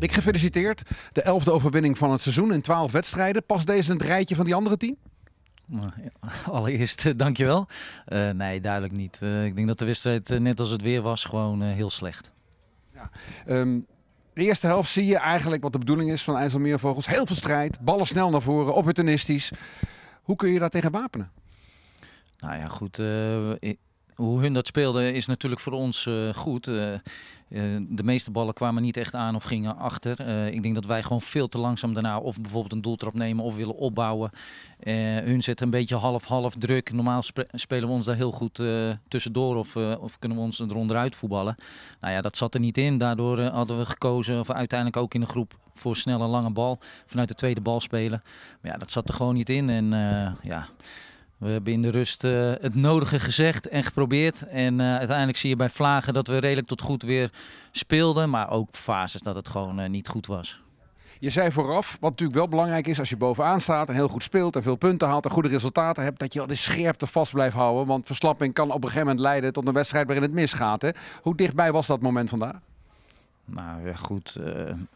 Ik gefeliciteerd. De elfde overwinning van het seizoen in twaalf wedstrijden. Past deze in het rijtje van die andere tien? Nou, allereerst, eh, dankjewel. Uh, nee, duidelijk niet. Eh, ik denk dat de wedstrijd, net als het weer was, gewoon heel slecht. Ja. Ehm, de eerste helft zie je eigenlijk wat de bedoeling is van IJsselmeervogels. Heel veel strijd, ballen snel naar voren, opportunistisch. Hoe kun je daar tegen wapenen? Nou ja, goed hoe hun dat speelden is natuurlijk voor ons eh, goed. Eh, eh, de meeste ballen kwamen niet echt aan of gingen achter. ik denk dat wij gewoon veel te langzaam daarna of bijvoorbeeld een doeltrap nemen of willen opbouwen. hun zetten een beetje half-half druk. Normaal spelen we ons daar heel goed tussendoor of, of, kunnen we ons eronder uit voetballen. Nou ja, dat zat er niet in. Daardoor hadden we gekozen, of uiteindelijk ook in de groep, voor snelle lange bal. Vanuit de tweede bal spelen. Maar ja, dat zat er gewoon niet in. En ja... We hebben in de rust eh, het nodige gezegd en geprobeerd. En eh, uiteindelijk zie je bij Vlagen dat we redelijk tot goed weer speelden. Maar ook fases dat het gewoon eh, niet goed was. Je zei vooraf, wat natuurlijk wel belangrijk is als je bovenaan staat en heel goed speelt en veel punten haalt en goede resultaten hebt, dat je al de scherpte vast blijft houden. Want verslapping kan op een gegeven moment leiden tot een wedstrijd waarin het misgaat. Hè? Hoe dichtbij was dat moment vandaag? Nou goed.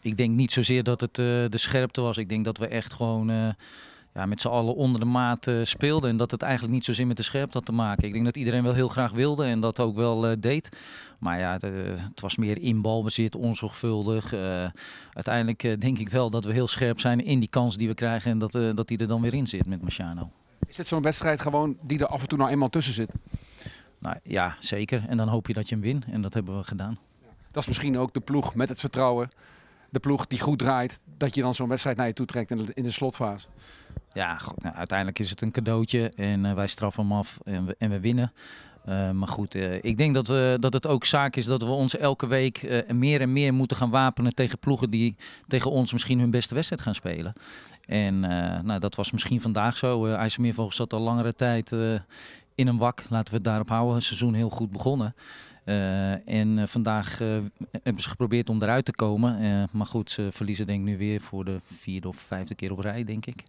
ik denk niet zozeer dat het de scherpte was. Ik denk dat we echt gewoon ja, met z'n allen onder de maat uh, eh, speelden. En dat het eigenlijk niet zozeer met de scherp had te maken. Ik denk dat iedereen wel heel graag wilde en dat ook wel eh, deed. Maar ja, het was meer inbalbezit, onzorgvuldig. Eh, uiteindelijk denk ik wel dat we heel scherp zijn in die kans die we krijgen. En dat, dat die er dan weer in zit met Marciano. Is dit zo'n wedstrijd gewoon die er af en toe nou eenmaal tussen zit? Nou, ja, zeker. En dan hoop je dat je hem wint. En dat hebben we gedaan. Dat is misschien ook de ploeg met het vertrouwen de ploeg die goed draait, dat je dan zo'n wedstrijd naar je toe trekt in de, in de slotfase. Ja, nou, uiteindelijk is het een cadeautje en eh, wij straffen hem af en we, en we winnen. Eh, maar goed, eh, ik denk dat, we, dat het ook zaak is dat we ons elke week meer en meer moeten gaan wapenen tegen ploegen die tegen ons misschien hun beste wedstrijd gaan spelen. En nou, dat was misschien vandaag zo. Uh, volgens zat al langere tijd in een wak. Laten we het daarop houden. Het seizoen heel goed begonnen. en vandaag hebben ze geprobeerd om eruit te komen. maar goed, ze verliezen denk ik nu weer voor de vierde of vijfde keer op rij, denk ik.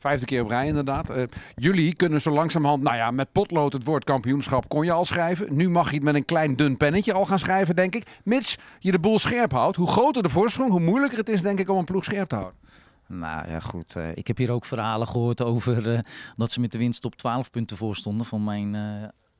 Vijfde keer op rij inderdaad. Eh, jullie kunnen zo langzamerhand, nou ja, met potlood het woord kampioenschap kon je al schrijven. Nu mag je het met een klein dun pennetje al gaan schrijven, denk ik. Mits je de boel scherp houdt. Hoe groter de voorsprong, hoe moeilijker het is, denk ik, om een ploeg scherp te houden. Nou ja, goed. Eh, ik heb hier ook verhalen gehoord over eh, dat ze met de winst op 12 punten voor stonden van mijn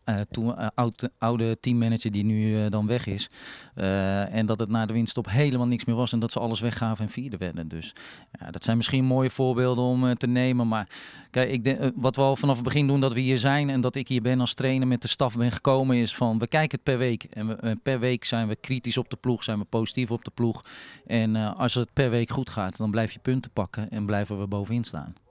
eh, toen, een eh, oude, oude teammanager die nu eh, dan weg is. en dat het na de winst op helemaal niks meer was en dat ze alles weggaven en vierde werden. Dus ja, dat zijn misschien mooie voorbeelden om te nemen. Maar kijk, ik wat we al vanaf het begin doen dat we hier zijn en dat ik hier ben als trainer met de staf ben gekomen is van we kijken het per week. En per week zijn we kritisch op de ploeg, zijn we positief op de ploeg. En als het per week goed gaat, dan blijf je punten pakken en blijven we bovenin staan.